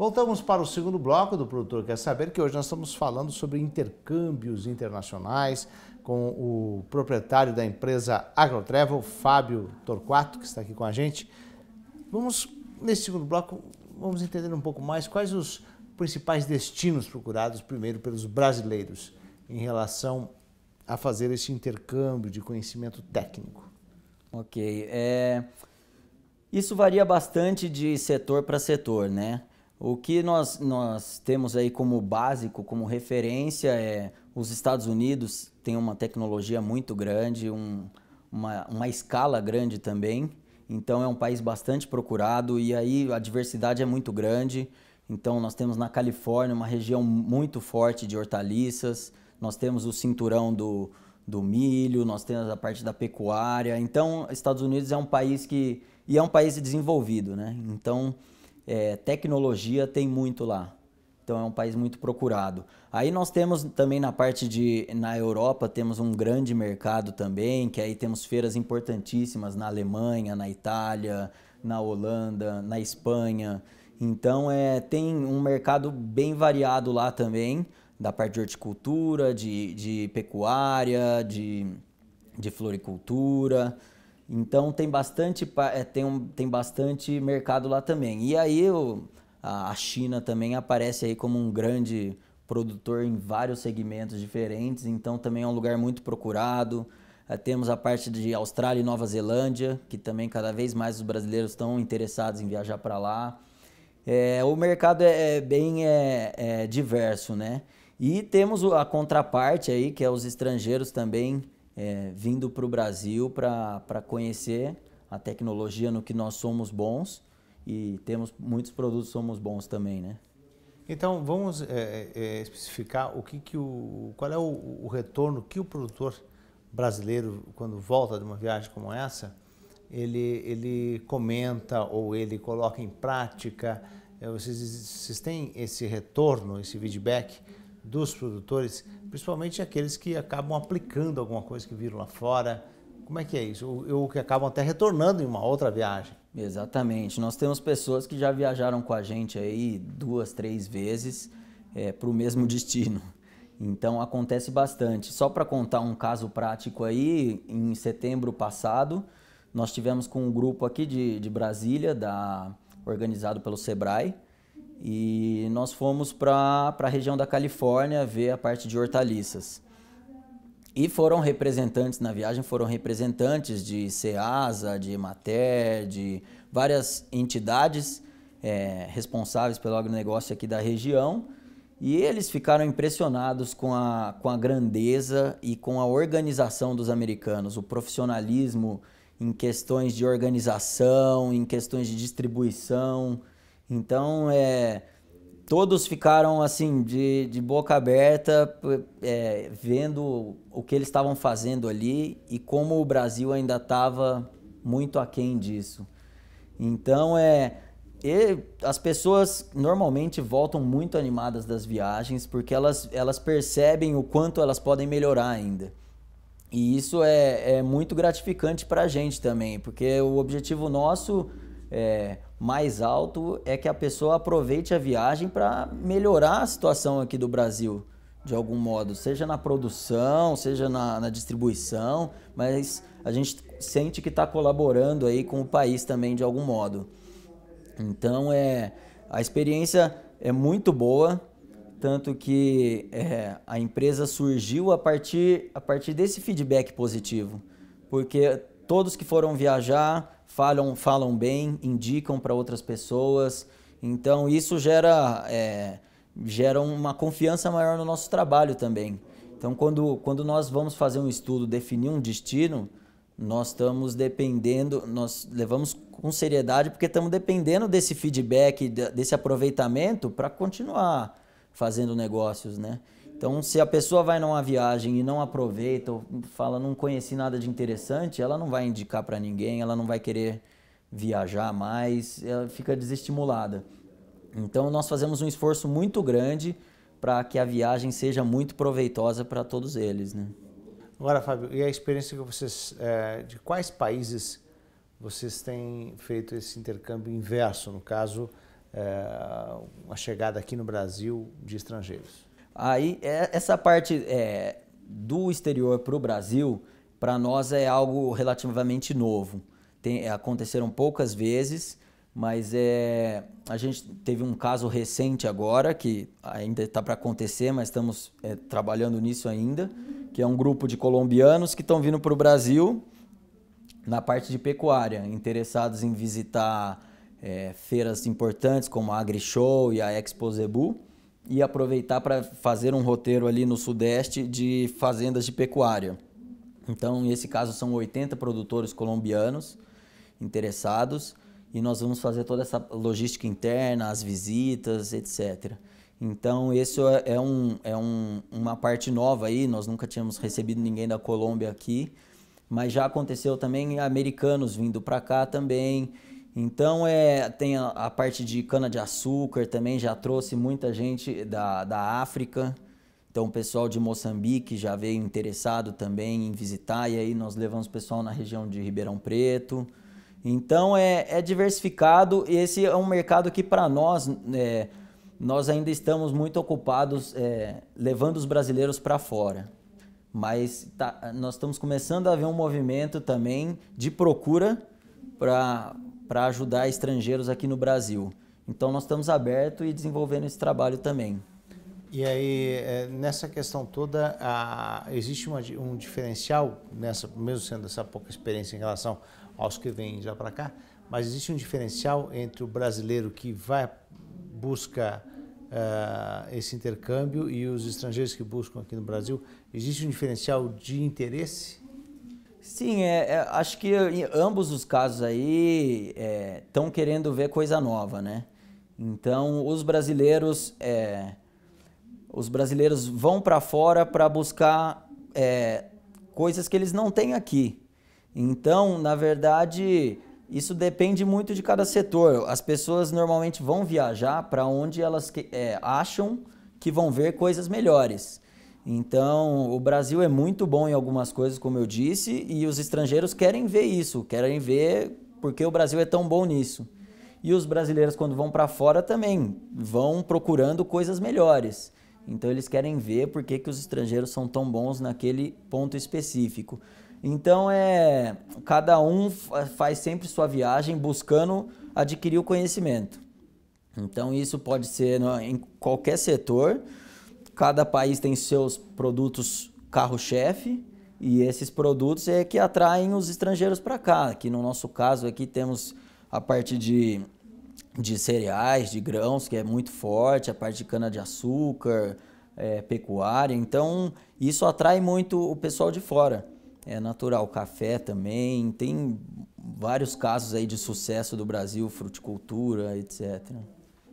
Voltamos para o segundo bloco do Produtor Quer Saber, que hoje nós estamos falando sobre intercâmbios internacionais com o proprietário da empresa AgroTravel, Fábio Torquato, que está aqui com a gente. Vamos, nesse segundo bloco, vamos entender um pouco mais quais os principais destinos procurados primeiro pelos brasileiros em relação a fazer esse intercâmbio de conhecimento técnico. Ok. É... Isso varia bastante de setor para setor, né? O que nós, nós temos aí como básico, como referência, é os Estados Unidos têm uma tecnologia muito grande, um, uma, uma escala grande também. Então é um país bastante procurado e aí a diversidade é muito grande. Então nós temos na Califórnia uma região muito forte de hortaliças, nós temos o cinturão do, do milho, nós temos a parte da pecuária. Então Estados Unidos é um país que e é um país desenvolvido, né? Então é, tecnologia tem muito lá. Então é um país muito procurado. Aí nós temos também na parte de na Europa temos um grande mercado também, que aí temos feiras importantíssimas na Alemanha, na Itália, na Holanda, na Espanha. Então é tem um mercado bem variado lá também, da parte de horticultura, de, de pecuária, de, de floricultura. Então tem bastante, é, tem, um, tem bastante mercado lá também. E aí a China também aparece aí como um grande produtor em vários segmentos diferentes, então também é um lugar muito procurado. É, temos a parte de Austrália e Nova Zelândia, que também cada vez mais os brasileiros estão interessados em viajar para lá. É, o mercado é, é bem é, é diverso, né? E temos a contraparte aí, que é os estrangeiros também é, vindo para o Brasil para conhecer a tecnologia no que nós somos bons e temos muitos produtos somos bons também, né? Então vamos é, é, é, especificar o que, que o qual é o, o, retorno que o produtor brasileiro quando volta de uma viagem como essa ele ele comenta ou ele coloca em prática. É, vocês, vocês têm esse retorno, esse feedback? dos produtores, principalmente aqueles que acabam aplicando alguma coisa que viram lá fora? Como é que é isso? Ou, que acabam até retornando em uma outra viagem? Exatamente. Nós temos pessoas que já viajaram com a gente aí duas, três vezes é, para o mesmo destino. Então acontece bastante. Só para contar um caso prático aí, em setembro passado, nós tivemos com um grupo aqui de, de Brasília, da, organizado pelo Sebrae, e nós fomos para a região da Califórnia ver a parte de hortaliças. E foram representantes, na viagem foram representantes de CEASA, de Emater, de várias entidades é, responsáveis pelo agronegócio aqui da região. E eles ficaram impressionados com a, com a grandeza e com a organização dos americanos, o profissionalismo em questões de organização, em questões de distribuição, então, é, todos ficaram assim, de, de boca aberta, é, vendo o que eles estavam fazendo ali e como o Brasil ainda estava muito aquém disso. Então, é, as pessoas normalmente voltam muito animadas das viagens porque elas, elas percebem o quanto elas podem melhorar ainda. E isso é, é muito gratificante para a gente também, porque o objetivo nosso é, mais alto é que a pessoa aproveite a viagem para melhorar a situação aqui do Brasil, de algum modo, seja na produção, seja na, na distribuição, mas a gente sente que está colaborando aí com o país também de algum modo. Então é a experiência é muito boa, tanto que é, a empresa surgiu a partir, a partir desse feedback positivo, porque todos que foram viajar falam, falam bem, indicam para outras pessoas. Então isso gera, é, gera uma confiança maior no nosso trabalho também. Então quando, quando nós vamos fazer um estudo, definir um destino, nós estamos dependendo, nós levamos com seriedade porque estamos dependendo desse feedback, desse aproveitamento para continuar fazendo negócios, né? Então, se a pessoa vai numa viagem e não aproveita, ou fala não conheci nada de interessante, ela não vai indicar para ninguém, ela não vai querer viajar mais, ela fica desestimulada. Então, nós fazemos um esforço muito grande para que a viagem seja muito proveitosa para todos eles, né? Agora, Fábio, e a experiência que vocês, é, de quais países vocês têm feito esse intercâmbio inverso, no caso, é, eh, a chegada aqui no Brasil de estrangeiros? Aí é, essa parte é, do exterior para o Brasil, para nós é algo relativamente novo. Tem, é, aconteceram poucas vezes, mas é, a gente teve um caso recente agora, que ainda está para acontecer, mas estamos é, trabalhando nisso ainda, que é um grupo de colombianos que estão vindo para o Brasil na parte de pecuária, interessados em visitar é, feiras importantes como a AgriShow e a Expo Zebu e aproveitar para fazer um roteiro ali no Sudeste de fazendas de pecuária. Então, nesse caso, são 80 produtores colombianos interessados e nós vamos fazer toda essa logística interna, as visitas, etc. Então, isso é, é, um, é um, uma parte nova aí, nós nunca tínhamos recebido ninguém da Colômbia aqui, mas já aconteceu também americanos vindo para cá também, então é, tem a, a parte de cana-de-açúcar também, já trouxe muita gente da, da África. Então o pessoal de Moçambique já veio interessado também em visitar, e aí nós levamos o pessoal na região de Ribeirão Preto. Então é, é diversificado, esse é um mercado que para nós, é, nós ainda estamos muito ocupados é, levando os brasileiros para fora. Mas tá, nós estamos começando a ver um movimento também de procura para para ajudar estrangeiros aqui no Brasil. Então nós estamos abertos e desenvolvendo esse trabalho também. E aí, é, nessa questão toda, a, existe uma, um diferencial, nessa, mesmo sendo essa pouca experiência em relação aos que vêm já para cá, mas existe um diferencial entre o brasileiro que vai busca uh, esse intercâmbio e os estrangeiros que buscam aqui no Brasil? Existe um diferencial de interesse? Sim, é, é, acho que em ambos os casos aí estão é, querendo ver coisa nova, né? Então os brasileiros, é, os brasileiros vão para fora para buscar é, coisas que eles não têm aqui. Então, na verdade, isso depende muito de cada setor. As pessoas normalmente vão viajar para onde elas é, acham que vão ver coisas melhores. Então, o Brasil é muito bom em algumas coisas, como eu disse, e os estrangeiros querem ver isso, querem ver porque o Brasil é tão bom nisso. E os brasileiros, quando vão para fora, também vão procurando coisas melhores. Então, eles querem ver por que, que os estrangeiros são tão bons naquele ponto específico. Então, é cada um faz sempre sua viagem buscando adquirir o conhecimento. Então, isso pode ser né, em qualquer setor Cada país tem seus produtos carro-chefe e esses produtos é que atraem os estrangeiros para cá. Que no nosso caso aqui temos a parte de, de cereais, de grãos, que é muito forte, a parte de cana-de-açúcar, é, pecuária. Então, isso atrai muito o pessoal de fora. É natural, café também. Tem vários casos aí de sucesso do Brasil, fruticultura, etc.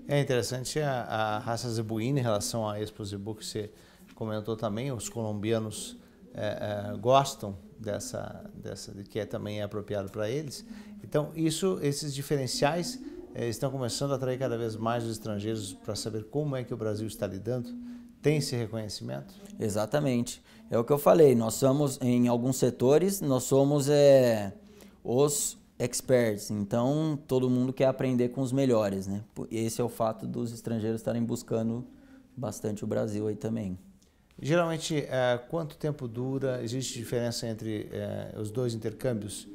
É interessante a, a raça zebuína em relação à Expo Zebu, que você comentou também, os colombianos é, é, gostam dessa, dessa, que é, também é apropriado para eles. Então, isso, esses diferenciais é, estão começando a atrair cada vez mais os estrangeiros para saber como é que o Brasil está lidando. Tem esse reconhecimento? Exatamente. É o que eu falei, nós somos, em alguns setores, nós somos é, os experts, então todo mundo quer aprender com os melhores, né? Esse é o fato dos estrangeiros estarem buscando bastante o Brasil aí também. Geralmente, é, quanto tempo dura? Existe diferença entre é, os dois intercâmbios,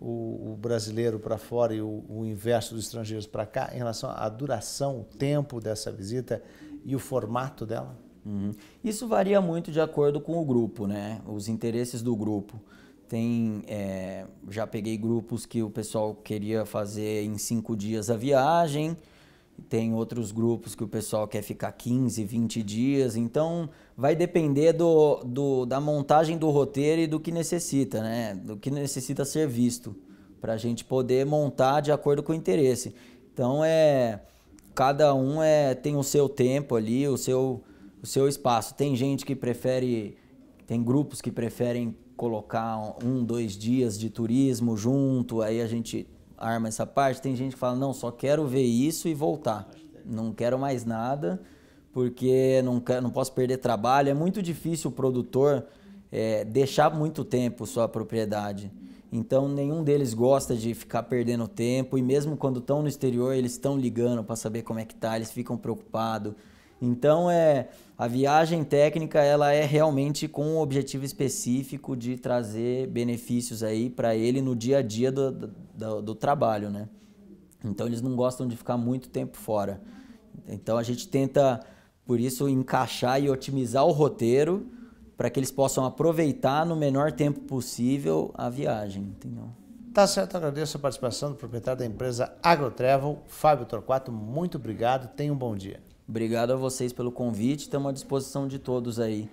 o, o brasileiro para fora e o, o, inverso dos estrangeiros para cá, em relação à duração, o tempo dessa visita e o formato dela? Uhum. Isso varia muito de acordo com o grupo, né? Os interesses do grupo. Tem, é, já peguei grupos que o pessoal queria fazer em cinco dias a viagem, tem outros grupos que o pessoal quer ficar 15, 20 dias, então vai depender do, do da montagem do roteiro e do que necessita, né? Do que necessita ser visto, para a gente poder montar de acordo com o interesse. Então é cada um é tem o seu tempo ali, o seu o seu espaço. Tem gente que prefere, tem grupos que preferem colocar um, dois dias de turismo junto, aí a gente arma essa parte. Tem gente que fala, não, só quero ver isso e voltar. Não quero mais nada, porque não, quero, não posso perder trabalho. É muito difícil o produtor é, deixar muito tempo sua propriedade. Então nenhum deles gosta de ficar perdendo tempo e mesmo quando estão no exterior eles estão ligando para saber como é que tá, eles ficam preocupados. Então é a viagem técnica ela é realmente com um objetivo específico de trazer benefícios aí para ele no dia a dia do, do, do, trabalho, né? Então eles não gostam de ficar muito tempo fora. Então a gente tenta por isso encaixar e otimizar o roteiro para que eles possam aproveitar no menor tempo possível a viagem, entendeu? Tá certo, agradeço a participação do proprietário da empresa AgroTravel, Fábio Torquato. Muito obrigado, tenha um bom dia. Obrigado a vocês pelo convite, estamos à disposição de todos aí.